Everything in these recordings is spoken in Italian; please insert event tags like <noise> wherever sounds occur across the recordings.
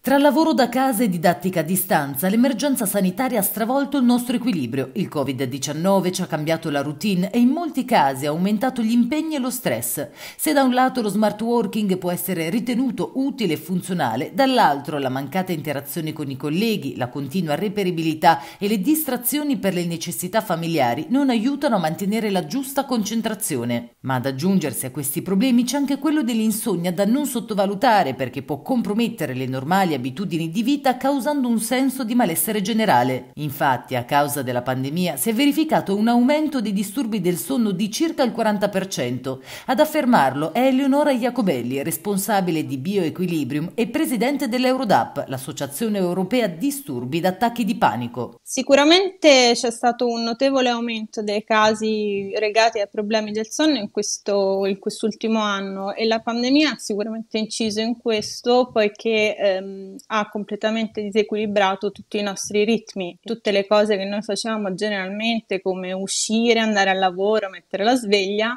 Tra lavoro da casa e didattica a distanza, l'emergenza sanitaria ha stravolto il nostro equilibrio. Il Covid-19 ci ha cambiato la routine e in molti casi ha aumentato gli impegni e lo stress. Se da un lato lo smart working può essere ritenuto utile e funzionale, dall'altro la mancata interazione con i colleghi, la continua reperibilità e le distrazioni per le necessità familiari non aiutano a mantenere la giusta concentrazione. Ma ad aggiungersi a questi problemi c'è anche quello dell'insonnia da non sottovalutare perché può compromettere le normali abitudini di vita causando un senso di malessere generale. Infatti, a causa della pandemia, si è verificato un aumento dei disturbi del sonno di circa il 40%. Ad affermarlo è Eleonora Iacobelli, responsabile di Bioequilibrium e presidente dell'Eurodap, l'associazione europea disturbi d'attacchi di panico. Sicuramente c'è stato un notevole aumento dei casi legati a problemi del sonno in, questo, in quest'ultimo anno e la pandemia ha sicuramente inciso in questo poiché ehm, ha completamente disequilibrato tutti i nostri ritmi, tutte le cose che noi facevamo generalmente come uscire, andare al lavoro, mettere la sveglia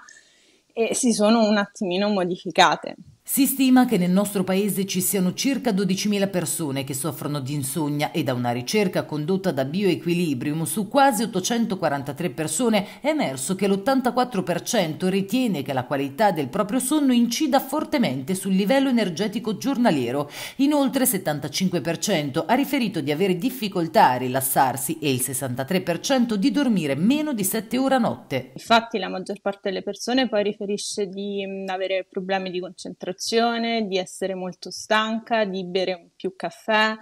e si sono un attimino modificate. Si stima che nel nostro paese ci siano circa 12.000 persone che soffrono di insonnia e da una ricerca condotta da Bioequilibrium su quasi 843 persone è emerso che l'84% ritiene che la qualità del proprio sonno incida fortemente sul livello energetico giornaliero. Inoltre il 75% ha riferito di avere difficoltà a rilassarsi e il 63% di dormire meno di 7 ore a notte. Infatti la maggior parte delle persone poi riferisce di mm, avere problemi di concentrazione situazione, di essere molto stanca, di bere più caffè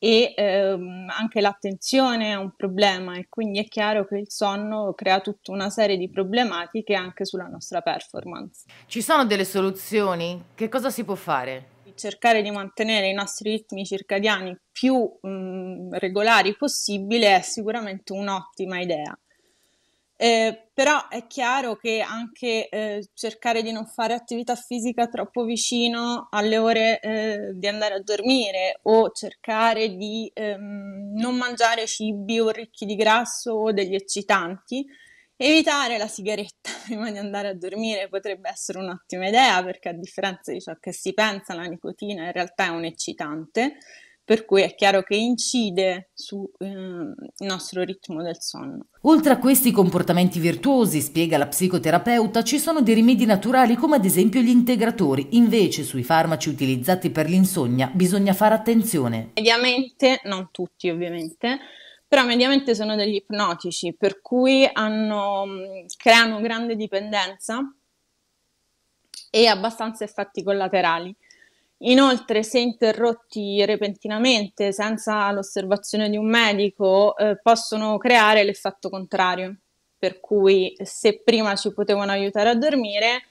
e ehm, anche l'attenzione è un problema e quindi è chiaro che il sonno crea tutta una serie di problematiche anche sulla nostra performance. Ci sono delle soluzioni? Che cosa si può fare? cercare di mantenere i nostri ritmi circadiani più mh, mhmm, regolari possibile è sicuramente un'ottima idea. Eh, però è chiaro che anche eh, cercare di non fare attività fisica troppo vicino alle ore eh, di andare a dormire o cercare di ehm, non mangiare cibi o ricchi di grasso o degli eccitanti, evitare la sigaretta <laughs> prima di andare a dormire potrebbe essere un'ottima idea perché a differenza di ciò che si pensa la nicotina in realtà è un eccitante per cui è chiaro che incide sul eh, nostro ritmo del sonno. Oltre a questi comportamenti virtuosi, spiega la psicoterapeuta, ci sono dei rimedi naturali come ad esempio gli integratori, invece sui farmaci utilizzati per l'insonnia bisogna fare attenzione. Mediamente, non tutti ovviamente, però mediamente sono degli ipnotici, per cui hanno, mm, creano grande dipendenza e abbastanza effetti collaterali. Inoltre, se interrotti repentinamente senza l'osservazione di un medico, eh, possono creare l'effetto contrario, per cui se prima ci potevano aiutare a dormire,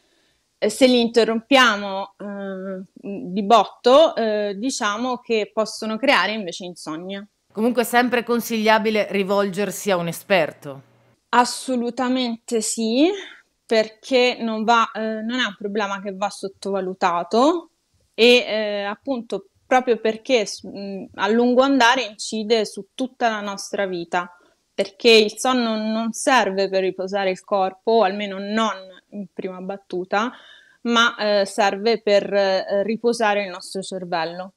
eh, se li interrompiamo eh, di botto, eh, diciamo che possono creare invece insonnia. Comunque è sempre consigliabile rivolgersi a un esperto. Assolutamente sì, perché non, va, eh, non è un problema che va sottovalutato, e eh, appunto proprio perché mh, mm, a lungo andare incide su tutta la nostra vita, perché il sonno non serve per riposare il corpo, almeno non in prima battuta, ma eh, serve per eh, riposare il nostro cervello.